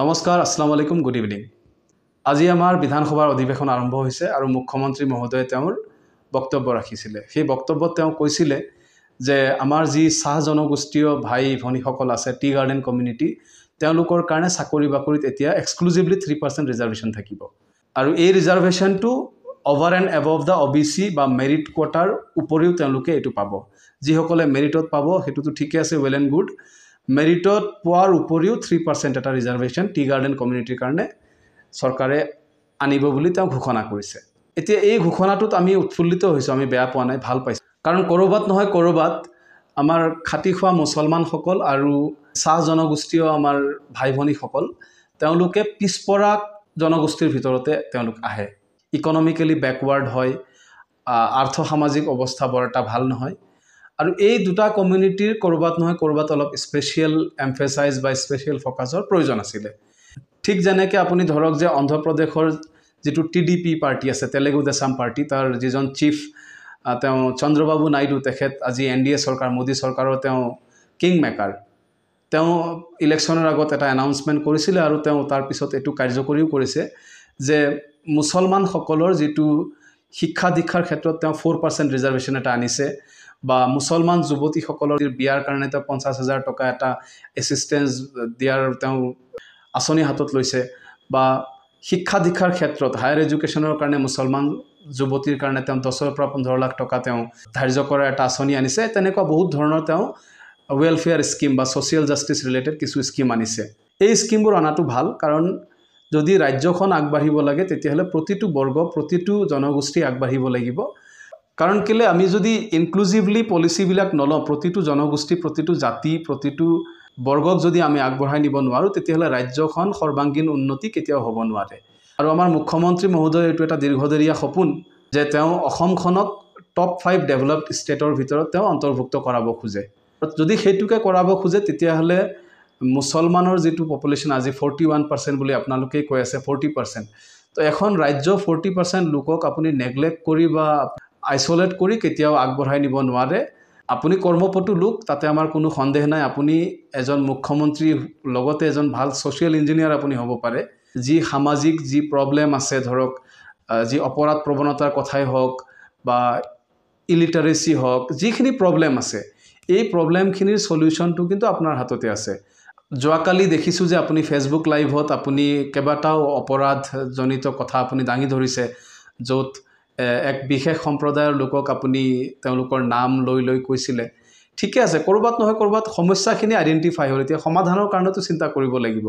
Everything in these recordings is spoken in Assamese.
নমস্কাৰ আছলাম আলাইকুম গুড ইভিনিং আজি আমাৰ বিধানসভাৰ অধিৱেশন আৰম্ভ হৈছে আৰু মুখ্যমন্ত্ৰী মহোদয়ে তেওঁৰ বক্তব্য ৰাখিছিলে সেই বক্তব্যত তেওঁ কৈছিলে যে আমাৰ যি চাহ জনগোষ্ঠীয় ভাই ভনীসকল আছে টি গাৰ্ডেন কমিউনিটি তেওঁলোকৰ কাৰণে চাকৰি বাকৰিত এতিয়া এক্সক্লুজিভলি থ্ৰী পাৰ্চেণ্ট ৰিজাৰ্ভেশ্যন থাকিব আৰু এই ৰিজাৰ্ভেশ্যনটো over and above the O' B C বা মেৰিট কোৱাটাৰ উপৰিও তেওঁলোকে এইটো পাব যিসকলে মেৰিটত পাব সেইটোতো ঠিকে আছে ৱেল এণ্ড গুড মেৰিটত পোৱাৰ উপৰিও থ্ৰী পাৰ্চেণ্ট এটা ৰিজাৰ্ভেশ্যন টি গাৰ্ডেন কমিউনিটিৰ কাৰণে চৰকাৰে আনিব বুলি তেওঁ ঘোষণা কৰিছে এতিয়া এই ঘোষণাটোত আমি উৎফুল্লিত হৈছোঁ আমি বেয়া পোৱা নাই ভাল পাইছোঁ কাৰণ ক'ৰবাত নহয় ক'ৰবাত আমাৰ খাটি খোৱা মুছলমানসকল আৰু চাহ জনগোষ্ঠীয় আমাৰ ভাই ভনীসকল তেওঁলোকে পিছপৰা জনগোষ্ঠীৰ ভিতৰতে তেওঁলোক আহে ইকনমিকেলি বেকৱাৰ্ড হয় আৰ্থ সামাজিক অৱস্থা বৰ এটা ভাল নহয় আৰু এই দুটা কমিউনিটিৰ ক'ৰবাত নহয় ক'ৰবাত অলপ স্পেচিয়েল এম্ফেচাইজ বা স্পেচিয়েল ফ'কাছৰ প্ৰয়োজন আছিলে ঠিক যেনেকৈ আপুনি ধৰক যে অন্ধ্ৰপ্ৰদেশৰ যিটো টি ডি পি পাৰ্টি আছে তেলেগু দেশাম পাৰ্টি তাৰ যিজন চীফ তেওঁ চন্দ্ৰবাবু নাইডু তেখেত আজি এন ডি এ চৰকাৰ মোদী চৰকাৰৰ তেওঁ কিং মেকাৰ তেওঁ ইলেকশ্যনৰ আগত এটা এনাউন্সমেণ্ট কৰিছিলে আৰু তেওঁ তাৰপিছত এইটো কাৰ্যকৰীও কৰিছে যে মুছলমানসকলৰ যিটো শিক্ষা দীক্ষাৰ ক্ষেত্ৰত তেওঁ ফ'ৰ পাৰ্চেণ্ট ৰিজাৰ্ভেশ্যন এটা আনিছে বা মুছলমান যুৱতীসকলৰ বিয়াৰ কাৰণে তেওঁ পঞ্চাছ হাজাৰ টকা এটা এচিষ্টেঞ্চ দিয়াৰ তেওঁ আঁচনি হাতত লৈছে বা শিক্ষা দীক্ষাৰ ক্ষেত্ৰত হায়াৰ এডুকেশ্যনৰ কাৰণে মুছলমান যুৱতীৰ কাৰণে তেওঁ দহৰ পৰা পোন্ধৰ লাখ টকা তেওঁ ধাৰ্য কৰাৰ এটা আঁচনি আনিছে তেনেকুৱা বহুত ধৰণৰ তেওঁ ৱেলফেয়াৰ স্কীম বা ছ'চিয়েল জাষ্টিচ ৰিলেটেড কিছু স্কীম আনিছে এই স্কীমবোৰ অনাটো ভাল কাৰণ যদি ৰাজ্যখন আগবাঢ়িব লাগে তেতিয়াহ'লে প্ৰতিটো বৰ্গ প্ৰতিটো জনগোষ্ঠী আগবাঢ়িব লাগিব কাৰণ কেলৈ আমি যদি ইনক্লুজিভলি পলিচিবিলাক নলওঁ প্ৰতিটো জনগোষ্ঠী প্ৰতিটো জাতি প্ৰতিটো বৰ্গক যদি আমি আগবঢ়াই নিব নোৱাৰোঁ তেতিয়াহ'লে ৰাজ্যখন সৰ্বাংগীন উন্নতি কেতিয়াও হ'ব নোৱাৰে আৰু আমাৰ মুখ্যমন্ত্ৰী মহোদয় এইটো এটা দীৰ্ঘদিনীয়া সপোন যে তেওঁ অসমখনক টপ ফাইভ ডেভেলপড ষ্টেটৰ ভিতৰত তেওঁ অন্তৰ্ভুক্ত কৰাব খোজে যদি সেইটোকে কৰাব খোজে তেতিয়াহ'লে মুছলমানৰ যিটো পপুলেশ্যন আজি ফৰ্টি ওৱান পাৰ্চেণ্ট বুলি আপোনালোকেই কৈ আছে ফৰ্টি পাৰ্চেণ্ট তো এখন ৰাজ্য ফৰ্টি পাৰ্চেণ্ট লোকক আপুনি নেগলেক্ট কৰি বা আইচলেট কৰি কেতিয়াও আগবঢ়াই নিব নোৱাৰে আপুনি কৰ্মপটু লোক তাতে আমাৰ কোনো সন্দেহ নাই আপুনি এজন মুখ্যমন্ত্ৰী লগতে এজন ভাল ছ'চিয়েল ইঞ্জিনিয়াৰ আপুনি হ'ব পাৰে যি সামাজিক যি প্ৰব্লেম আছে ধৰক যি অপৰাধ প্ৰৱণতাৰ কথাই হওক বা ইলিটাৰেচি হওক যিখিনি প্ৰব্লেম আছে এই প্ৰব্লেমখিনিৰ চলিউশ্যনটো কিন্তু আপোনাৰ হাততে আছে যোৱাকালি দেখিছোঁ যে আপুনি ফেচবুক লাইভত আপুনি কেইবাটাও অপৰাধজনিত কথা আপুনি দাঙি ধৰিছে য'ত এক বিশেষ সম্প্ৰদায়ৰ লোকক আপুনি তেওঁলোকৰ নাম লৈ লৈ কৈছিলে ঠিকে আছে ক'ৰবাত নহয় ক'ৰবাত সমস্যাখিনি আইডেণ্টিফাই হ'ল এতিয়া সমাধানৰ কাৰণেতো চিন্তা কৰিব লাগিব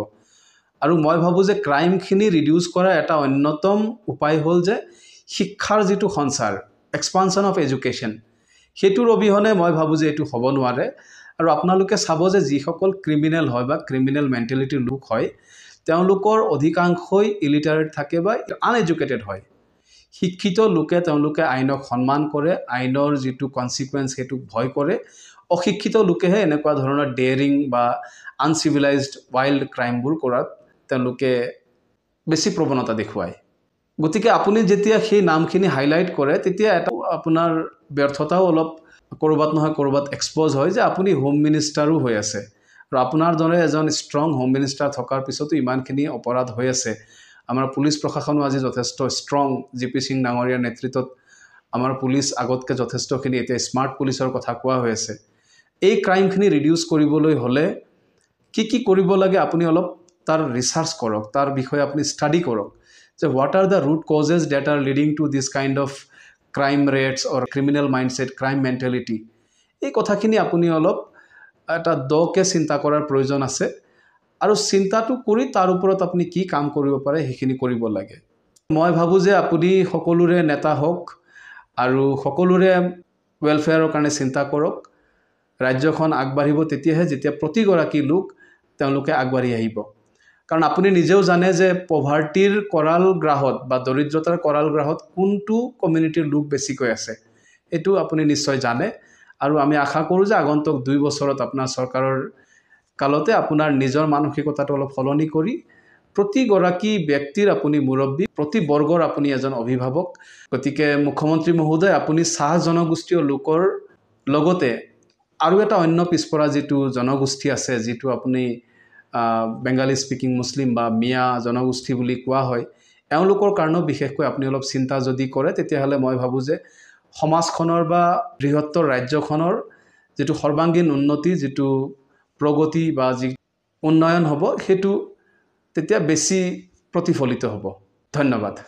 আৰু মই ভাবোঁ যে ক্ৰাইমখিনি ৰিডিউচ কৰাৰ এটা অন্যতম উপায় হ'ল যে শিক্ষাৰ যিটো সঞ্চাৰ এক্সপানশ্যন অফ এডুকেশ্যন সেইটোৰ অবিহনে মই ভাবোঁ যে এইটো হ'ব নোৱাৰে আৰু আপোনালোকে চাব যে যিসকল ক্ৰিমিনেল হয় বা ক্ৰিমিনেল মেণ্টেলিটিৰ লোক হয় তেওঁলোকৰ অধিকাংশই ইলিটাৰেট থাকে বা আনএডুকেটেড হয় শিক্ষিত লোকে তেওঁলোকে আইনক সন্মান কৰে আইনৰ যিটো কনচিকুৱেঞ্চ সেইটোক ভয় কৰে অশিক্ষিত লোকেহে এনেকুৱা ধৰণৰ ডেয়াৰিং বা আনচিভিলাইজড ৱাইল্ড ক্ৰাইমবোৰ কৰাত তেওঁলোকে বেছি প্ৰৱণতা দেখুৱায় গতিকে আপুনি যেতিয়া সেই নামখিনি হাইলাইট কৰে তেতিয়া এটা আপোনাৰ ব্যৰ্থতাও অলপ ক'ৰবাত নহয় ক'ৰবাত এক্সপ'জ হয় যে আপুনি হোম মিনিষ্টাৰো হৈ আছে আৰু আপোনাৰ দৰে এজন ষ্ট্ৰং হোম মিনিষ্টাৰ থকাৰ পিছতো ইমানখিনি অপৰাধ হৈ আছে আমাৰ পুলিচ প্ৰশাসনো আজি যথেষ্ট ষ্ট্ৰং জি পি সিং ডাঙৰীয়াৰ নেতৃত্বত আমাৰ পুলিচ আগতকৈ যথেষ্টখিনি এতিয়া স্মাৰ্ট পুলিচৰ কথা কোৱা হৈ আছে এই ক্ৰাইমখিনি ৰিডিউচ কৰিবলৈ হ'লে কি কি কৰিব লাগে আপুনি অলপ তাৰ ৰিচাৰ্চ কৰক তাৰ বিষয়ে আপুনি ষ্টাডি কৰক যে what are the root causes that are leading to this kind of crime rates or criminal mindset crime mentality এই কথাখিনি আপুনি অলপ এটা দকে চিন্তা কৰাৰ প্ৰয়োজন আছে আৰু চিন্তাটো কৰি তাৰ ওপৰত আপুনি কি কাম কৰিব পাৰে সেইখিনি কৰিব লাগে মই ভাবোঁ যে আপুনি সকলোৰে নেতা হওক আৰু সকলোৰে ৱেলফেয়াৰৰ কাৰণে চিন্তা কৰক ৰাজ্যখন আগবাঢ়িব তেতিয়াহে যেতিয়া প্ৰতিগৰাকী লোক তেওঁলোকে আগবাঢ়ি আহিব কাৰণ আপুনি নিজেও জানে যে পভাৰ্টিৰ কৰাল গ্ৰাহত বা দৰিদ্ৰতাৰ কৰাল গ্ৰাহত কোনটো কমিউনিটিৰ লোক বেছিকৈ আছে সেইটো আপুনি নিশ্চয় জানে আৰু আমি আশা কৰোঁ যে আগন্তুক দুই বছৰত আপোনাৰ চৰকাৰৰ কালতে আপোনাৰ নিজৰ মানসিকতাটো অলপ সলনি কৰি প্ৰতিগৰাকী ব্যক্তিৰ আপুনি মুৰব্বী প্ৰতি বৰ্গৰ আপুনি এজন অভিভাৱক গতিকে মুখ্যমন্ত্ৰী মহোদয় আপুনি চাহ জনগোষ্ঠীয় লোকৰ লগতে আৰু এটা অন্য পিছপৰা যিটো জনগোষ্ঠী আছে যিটো আপুনি বেংগালী স্পিকিং মুছলিম বা মিয়া জনগোষ্ঠী বুলি কোৱা হয় এওঁলোকৰ কাৰণেও বিশেষকৈ আপুনি অলপ চিন্তা যদি কৰে তেতিয়াহ'লে মই ভাবোঁ যে সমাজখনৰ বা বৃহত্তৰ ৰাজ্যখনৰ যিটো সৰ্বাংগীন উন্নতি যিটো প্ৰগতি বা যি উন্নয়ন হ'ব সেইটো তেতিয়া বেছি প্ৰতিফলিত হ'ব ধন্যবাদ